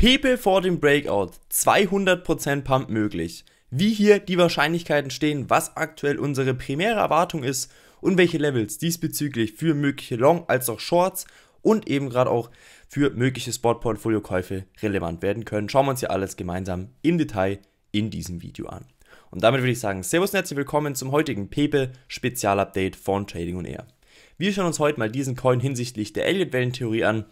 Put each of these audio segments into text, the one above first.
Pepe vor dem Breakout, 200% Pump möglich. Wie hier die Wahrscheinlichkeiten stehen, was aktuell unsere primäre Erwartung ist und welche Levels diesbezüglich für mögliche Long- als auch Shorts und eben gerade auch für mögliche Spot-Portfolio-Käufe relevant werden können. Schauen wir uns hier alles gemeinsam im Detail in diesem Video an. Und damit würde ich sagen, Servus und herzlich willkommen zum heutigen Pepe Spezialupdate von Trading und Air. Wir schauen uns heute mal diesen Coin hinsichtlich der Elliott-Wellentheorie an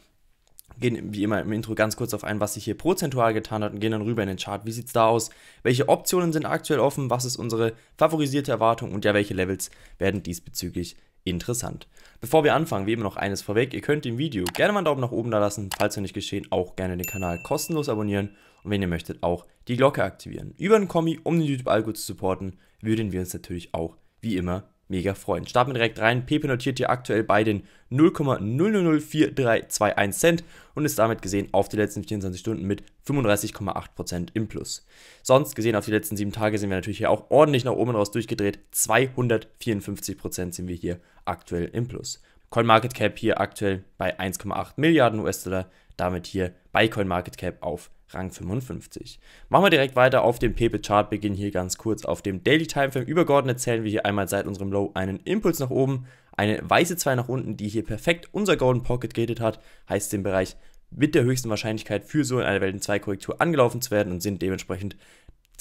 gehen wie immer im Intro ganz kurz auf ein, was sich hier prozentual getan hat und gehen dann rüber in den Chart. Wie sieht es da aus? Welche Optionen sind aktuell offen? Was ist unsere favorisierte Erwartung und ja, welche Levels werden diesbezüglich interessant? Bevor wir anfangen, wie immer noch eines vorweg, ihr könnt dem Video gerne mal einen Daumen nach oben da lassen, falls noch nicht geschehen, auch gerne den Kanal kostenlos abonnieren und wenn ihr möchtet, auch die Glocke aktivieren. Über einen Kommi, um den YouTube-Algo zu supporten, würden wir uns natürlich auch wie immer mega freuen. Starten wir direkt rein. Pepe notiert hier aktuell bei den 0,0004321 Cent und ist damit gesehen auf die letzten 24 Stunden mit 35,8% im Plus. Sonst gesehen auf die letzten 7 Tage sind wir natürlich hier auch ordentlich nach oben raus durchgedreht. 254% sind wir hier aktuell im Plus. CoinMarketCap hier aktuell bei 1,8 Milliarden US-Dollar, damit hier bei CoinMarketCap auf Rang 55. Machen wir direkt weiter auf dem Paper e Chart, beginnen hier ganz kurz auf dem Daily Timeframe. Übergeordnet zählen wir hier einmal seit unserem Low einen Impuls nach oben, eine weiße 2 nach unten, die hier perfekt unser Golden Pocket gated hat, heißt den Bereich mit der höchsten Wahrscheinlichkeit für so eine Welten 2 Korrektur angelaufen zu werden und sind dementsprechend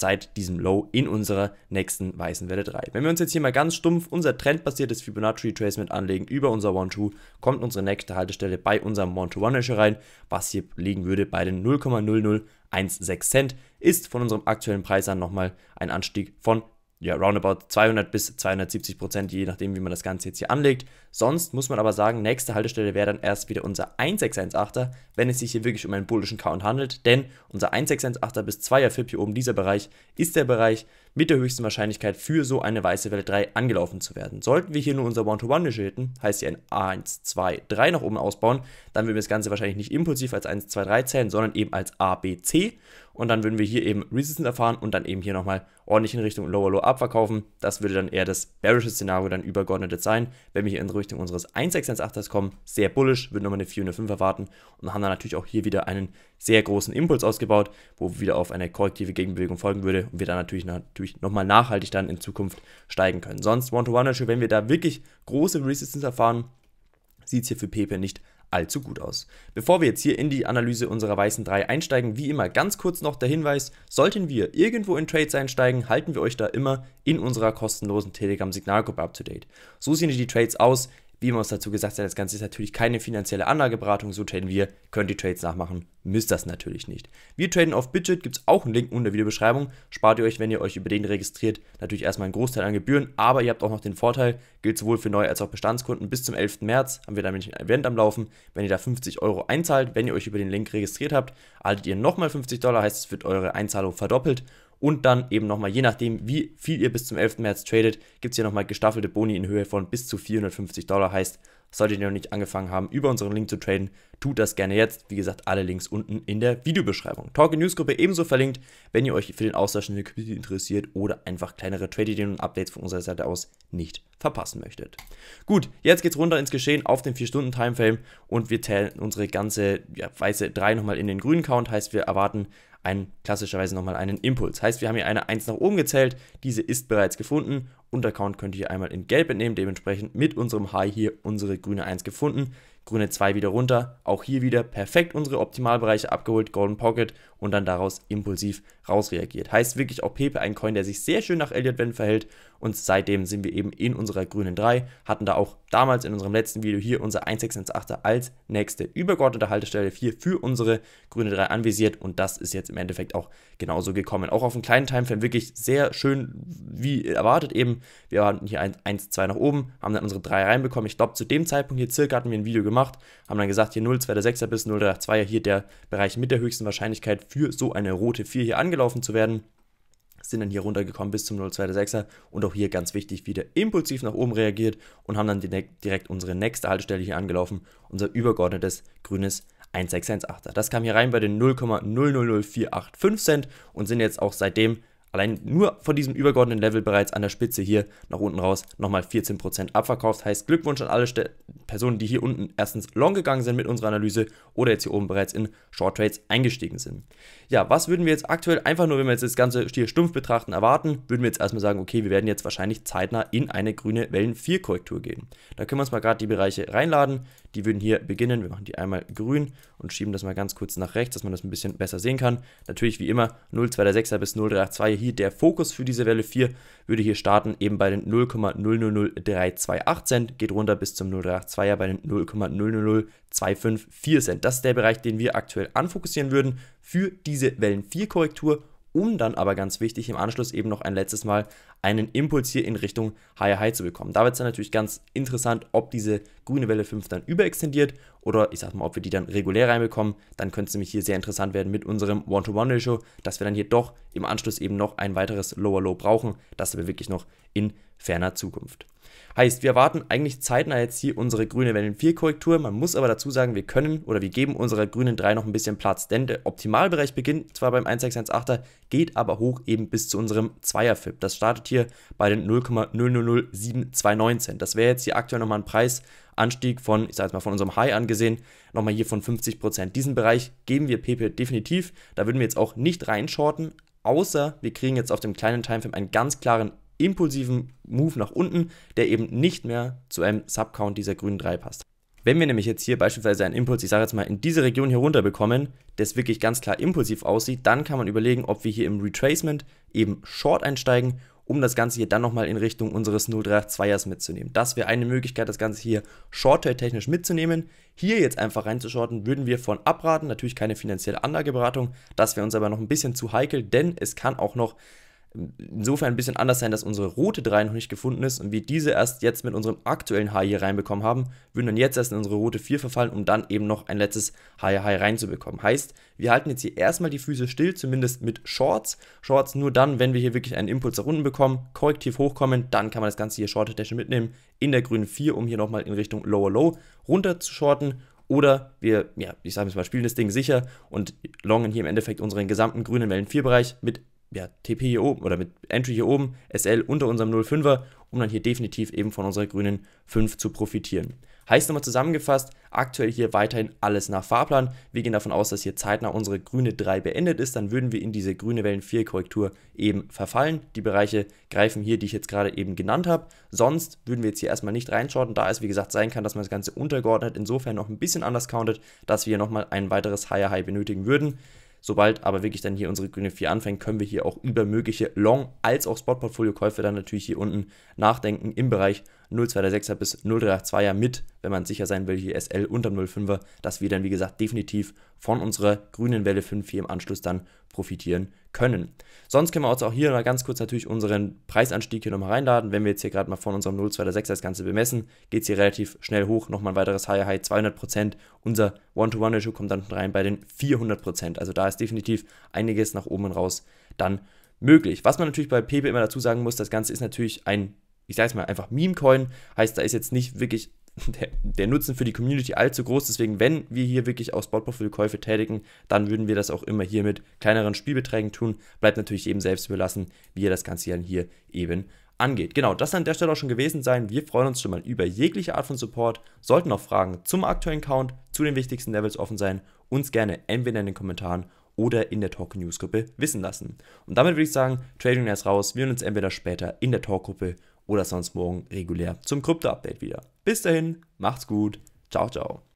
seit diesem Low in unserer nächsten weißen Welle 3. Wenn wir uns jetzt hier mal ganz stumpf unser trendbasiertes Fibonacci Retracement anlegen über unser One-Two, kommt unsere nächste Haltestelle bei unserem One-to-One-Ratio rein, was hier liegen würde bei den 0,0016 Cent, ist von unserem aktuellen Preis an nochmal ein Anstieg von ja, roundabout 200 bis 270 Prozent, je nachdem, wie man das Ganze jetzt hier anlegt. Sonst muss man aber sagen, nächste Haltestelle wäre dann erst wieder unser 1618er, wenn es sich hier wirklich um einen bullischen Count handelt, denn unser 1618er bis 2er FIP hier oben, dieser Bereich, ist der Bereich mit der höchsten Wahrscheinlichkeit für so eine weiße Welle 3 angelaufen zu werden. Sollten wir hier nur unser One-to-One -One hitten, heißt hier ein 1, 2, 3 nach oben ausbauen, dann würden wir das Ganze wahrscheinlich nicht impulsiv als 1, 2, 3 zählen, sondern eben als A, B, C und dann würden wir hier eben Resistance erfahren und dann eben hier nochmal ordentlich in Richtung Lower, Low abverkaufen. Das würde dann eher das bearische Szenario dann übergeordnetes sein. Wenn wir hier in Richtung unseres 1618 ers kommen, sehr bullish, würde nochmal eine 405 erwarten und haben dann natürlich auch hier wieder einen sehr großen Impuls ausgebaut, wo wieder auf eine korrektive Gegenbewegung folgen würde und wir dann natürlich, natürlich nochmal nachhaltig dann in Zukunft steigen können. Sonst one to one wenn wir da wirklich große Resistance erfahren, sieht es hier für Pepe nicht aus allzu gut aus. Bevor wir jetzt hier in die Analyse unserer weißen 3 einsteigen, wie immer ganz kurz noch der Hinweis, sollten wir irgendwo in Trades einsteigen, halten wir euch da immer in unserer kostenlosen Telegram-Signalgruppe up to date. So sehen die Trades aus, wie immer uns dazu gesagt hat, das Ganze ist natürlich keine finanzielle Anlageberatung, so traden wir, könnt die Trades nachmachen, müsst das natürlich nicht. Wir traden auf Budget, gibt es auch einen Link unten in der Videobeschreibung, spart ihr euch, wenn ihr euch über den registriert, natürlich erstmal einen Großteil an Gebühren, aber ihr habt auch noch den Vorteil, gilt sowohl für neue als auch Bestandskunden, bis zum 11. März haben wir damit ein Event am Laufen, wenn ihr da 50 Euro einzahlt, wenn ihr euch über den Link registriert habt, haltet ihr nochmal 50 Dollar, heißt es wird eure Einzahlung verdoppelt und dann eben nochmal, je nachdem, wie viel ihr bis zum 11. März tradet, gibt es hier nochmal gestaffelte Boni in Höhe von bis zu 450 Dollar. Heißt, solltet ihr noch nicht angefangen haben, über unseren Link zu traden, tut das gerne jetzt. Wie gesagt, alle Links unten in der Videobeschreibung. Talk in Newsgruppe ebenso verlinkt, wenn ihr euch für den Austausch in der Community interessiert oder einfach kleinere Trade-Ideen und Updates von unserer Seite aus nicht verpassen möchtet. Gut, jetzt geht's runter ins Geschehen auf den 4-Stunden-Timeframe und wir zählen unsere ganze ja, weiße 3 nochmal in den grünen Count. Heißt, wir erwarten einen, klassischerweise nochmal einen Impuls. Heißt, wir haben hier eine 1 nach oben gezählt, diese ist bereits gefunden und der könnt ihr hier einmal in Gelb entnehmen, dementsprechend mit unserem High hier unsere grüne 1 gefunden. Grüne 2 wieder runter. Auch hier wieder perfekt unsere Optimalbereiche abgeholt, Golden Pocket und dann daraus impulsiv rausreagiert. Heißt wirklich auch Pepe ein Coin, der sich sehr schön nach Elliott Venn verhält und seitdem sind wir eben in unserer grünen 3, hatten da auch damals in unserem letzten Video hier unser 1618 als nächste übergeordnete Haltestelle 4 für unsere grüne 3 anvisiert und das ist jetzt im Endeffekt auch genauso gekommen. Auch auf einem kleinen Timeframe wirklich sehr schön wie erwartet eben. Wir hatten hier 1-2 nach oben, haben dann unsere 3 reinbekommen. Ich glaube zu dem Zeitpunkt hier circa hatten wir ein Video gemacht, gemacht, haben dann gesagt, hier 0, 2 6er bis 0 2er, hier der Bereich mit der höchsten Wahrscheinlichkeit für so eine rote 4 hier angelaufen zu werden. Sind dann hier runtergekommen bis zum 026 er und auch hier ganz wichtig wieder impulsiv nach oben reagiert und haben dann direkt unsere nächste Haltestelle hier angelaufen, unser übergeordnetes grünes 1618er. Das kam hier rein bei den 0,000485 Cent und sind jetzt auch seitdem allein nur von diesem übergeordneten Level bereits an der Spitze hier nach unten raus nochmal 14% abverkauft. Heißt Glückwunsch an alle Ste Personen, die hier unten erstens long gegangen sind mit unserer Analyse oder jetzt hier oben bereits in Short Trades eingestiegen sind. Ja, was würden wir jetzt aktuell einfach nur, wenn wir jetzt das Ganze hier stumpf betrachten, erwarten, würden wir jetzt erstmal sagen, okay, wir werden jetzt wahrscheinlich zeitnah in eine grüne Wellen 4 Korrektur gehen. Da können wir uns mal gerade die Bereiche reinladen. Die würden hier beginnen. Wir machen die einmal grün und schieben das mal ganz kurz nach rechts, dass man das ein bisschen besser sehen kann. Natürlich wie immer 0,26er bis 0,32 hier der Fokus für diese Welle 4, würde hier starten eben bei den 0,000328 Cent, geht runter bis zum 0382 er bei den 0,000254 Cent. Das ist der Bereich, den wir aktuell anfokussieren würden für diese Wellen 4 Korrektur um dann aber ganz wichtig im Anschluss eben noch ein letztes Mal einen Impuls hier in Richtung Higher High zu bekommen. Da wird es dann natürlich ganz interessant, ob diese grüne Welle 5 dann überextendiert oder ich sag mal, ob wir die dann regulär reinbekommen. Dann könnte es nämlich hier sehr interessant werden mit unserem One-to-One-Ratio, dass wir dann hier doch im Anschluss eben noch ein weiteres Lower Low brauchen. Das aber wirklich noch in ferner Zukunft. Heißt, wir erwarten eigentlich zeitnah jetzt hier unsere grüne Wellen 4 Korrektur. Man muss aber dazu sagen, wir können oder wir geben unserer grünen 3 noch ein bisschen Platz, denn der Optimalbereich beginnt zwar beim 1618er, geht aber hoch eben bis zu unserem 2er FIP. Das startet hier bei den 0,0007219. Das wäre jetzt hier aktuell nochmal ein Preisanstieg von, ich sage jetzt mal von unserem High angesehen, nochmal hier von 50%. Diesen Bereich geben wir PP definitiv. Da würden wir jetzt auch nicht reinschorten, außer wir kriegen jetzt auf dem kleinen Timeframe einen ganz klaren impulsiven Move nach unten, der eben nicht mehr zu einem Subcount dieser grünen 3 passt. Wenn wir nämlich jetzt hier beispielsweise einen Impuls, ich sage jetzt mal, in diese Region hier runter bekommen, das wirklich ganz klar impulsiv aussieht, dann kann man überlegen, ob wir hier im Retracement eben Short einsteigen, um das Ganze hier dann nochmal in Richtung unseres 0382 ers mitzunehmen. Das wäre eine Möglichkeit, das Ganze hier Short-Trade-technisch mitzunehmen. Hier jetzt einfach reinzuschorten, würden wir von abraten. Natürlich keine finanzielle Anlageberatung, das wäre uns aber noch ein bisschen zu heikel, denn es kann auch noch insofern ein bisschen anders sein, dass unsere rote 3 noch nicht gefunden ist und wir diese erst jetzt mit unserem aktuellen High hier reinbekommen haben, würden dann jetzt erst in unsere rote 4 verfallen, um dann eben noch ein letztes High High reinzubekommen. Heißt, wir halten jetzt hier erstmal die Füße still, zumindest mit Shorts. Shorts nur dann, wenn wir hier wirklich einen Impuls nach unten bekommen, korrektiv hochkommen, dann kann man das Ganze hier Short Dash mitnehmen in der grünen 4, um hier nochmal in Richtung Lower Low runter zu shorten oder wir, ja, ich sage jetzt mal, spielen das Ding sicher und longen hier im Endeffekt unseren gesamten grünen Wellen 4-Bereich mit ja, TP hier oben oder mit Entry hier oben, SL unter unserem 05er, um dann hier definitiv eben von unserer grünen 5 zu profitieren. Heißt nochmal zusammengefasst, aktuell hier weiterhin alles nach Fahrplan. Wir gehen davon aus, dass hier zeitnah unsere grüne 3 beendet ist, dann würden wir in diese grüne Wellen 4 Korrektur eben verfallen. Die Bereiche greifen hier, die ich jetzt gerade eben genannt habe. Sonst würden wir jetzt hier erstmal nicht reinschauen, da es wie gesagt sein kann, dass man das Ganze untergeordnet insofern noch ein bisschen anders countet, dass wir hier nochmal ein weiteres Higher High benötigen würden. Sobald aber wirklich dann hier unsere grüne 4 anfängt, können wir hier auch über mögliche Long- als auch Spot-Portfolio-Käufe dann natürlich hier unten nachdenken im Bereich 0,236er bis 0,382er mit, wenn man sicher sein will, hier SL unter 0,5er, dass wir dann, wie gesagt, definitiv von unserer grünen Welle 5 hier im Anschluss dann profitieren können. Sonst können wir uns auch hier mal ganz kurz natürlich unseren Preisanstieg hier nochmal reinladen. Wenn wir jetzt hier gerade mal von unserem 0,26er das Ganze bemessen, geht es hier relativ schnell hoch. Nochmal ein weiteres High High 200%. Unser One-to-One-Ratio kommt dann rein bei den 400%. Also da ist definitiv einiges nach oben raus dann möglich. Was man natürlich bei Pepe immer dazu sagen muss, das Ganze ist natürlich ein ich sage es mal, einfach Meme-Coin. Heißt, da ist jetzt nicht wirklich der, der, Nutzen für die Community allzu groß. Deswegen, wenn wir hier wirklich auch Spotportfolio-Käufe tätigen, dann würden wir das auch immer hier mit kleineren Spielbeträgen tun. Bleibt natürlich eben selbst überlassen, wie ihr das Ganze dann hier eben angeht. Genau, das an der Stelle auch schon gewesen sein. Wir freuen uns schon mal über jegliche Art von Support. Sollten auch Fragen zum aktuellen Count, zu den wichtigsten Levels offen sein, uns gerne entweder in den Kommentaren oder in der Talk News Gruppe wissen lassen. Und damit würde ich sagen, Trading Nerds raus. Wir sehen uns entweder später in der Talk Gruppe oder sonst morgen regulär zum Krypto-Update wieder. Bis dahin, macht's gut, ciao, ciao.